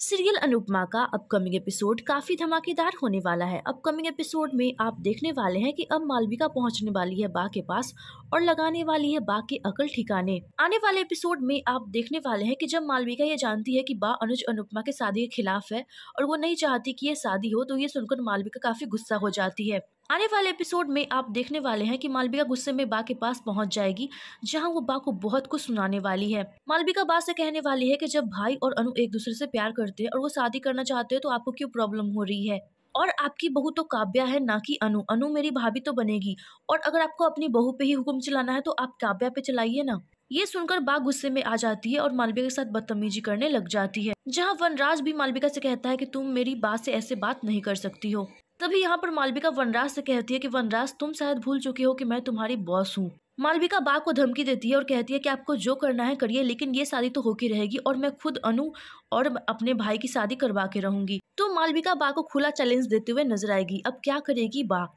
serial Anupama का upcoming episode काफ़ी धमाकेदार होने वाला है अपकमिंग एपिसोड में आप देखने वाले हैं कि अब मालविका पहुंचने वाली है बा के पास और लगाने वाली है बा के अकल ठिकाने आने वाले एपिसोड में आप देखने वाले हैं कि जब मालविका ये जानती है कि बा अनुज अनुपमा के शादी के खिलाफ है और वो नहीं चाहती कि ये शादी हो तो ये सुनकर मालविका काफ़ी गुस्सा हो जाती है आने वाले एपिसोड में आप देखने वाले हैं कि मालविका गुस्से में बा के पास पहुंच जाएगी जहां वो बा को बहुत कुछ सुनाने वाली है मालविका बा से कहने वाली है कि जब भाई और अनु एक दूसरे से प्यार करते हैं और वो शादी करना चाहते हैं तो आपको क्यों प्रॉब्लम हो रही है और आपकी बहू तो काव्या है ना कि अनु अनु मेरी भाभी तो बनेगी और अगर आपको अपनी बहू पे ही हुक्म चलाना है तो आप काव्या पे चलाइए ना ये सुनकर बा गुस्से में आ जाती है और मालविका के साथ बदतमीजी करने लग जाती है जहाँ वनराज भी मालविका से कहता है कि तुम मेरी बात से ऐसे बात नहीं कर सकती हो तभी यहाँ पर मालविका वनराज से कहती है कि वनराज तुम शायद भूल चुके हो कि मैं तुम्हारी बॉस हूँ मालविका बा को धमकी देती है और कहती है कि आपको जो करना है करिए लेकिन ये शादी तो होकर रहेगी और मैं खुद अनु और अपने भाई की शादी करवा के रहूंगी तो मालविका बा को खुला चैलेंज देते हुए नजर आएगी अब क्या करेगी बा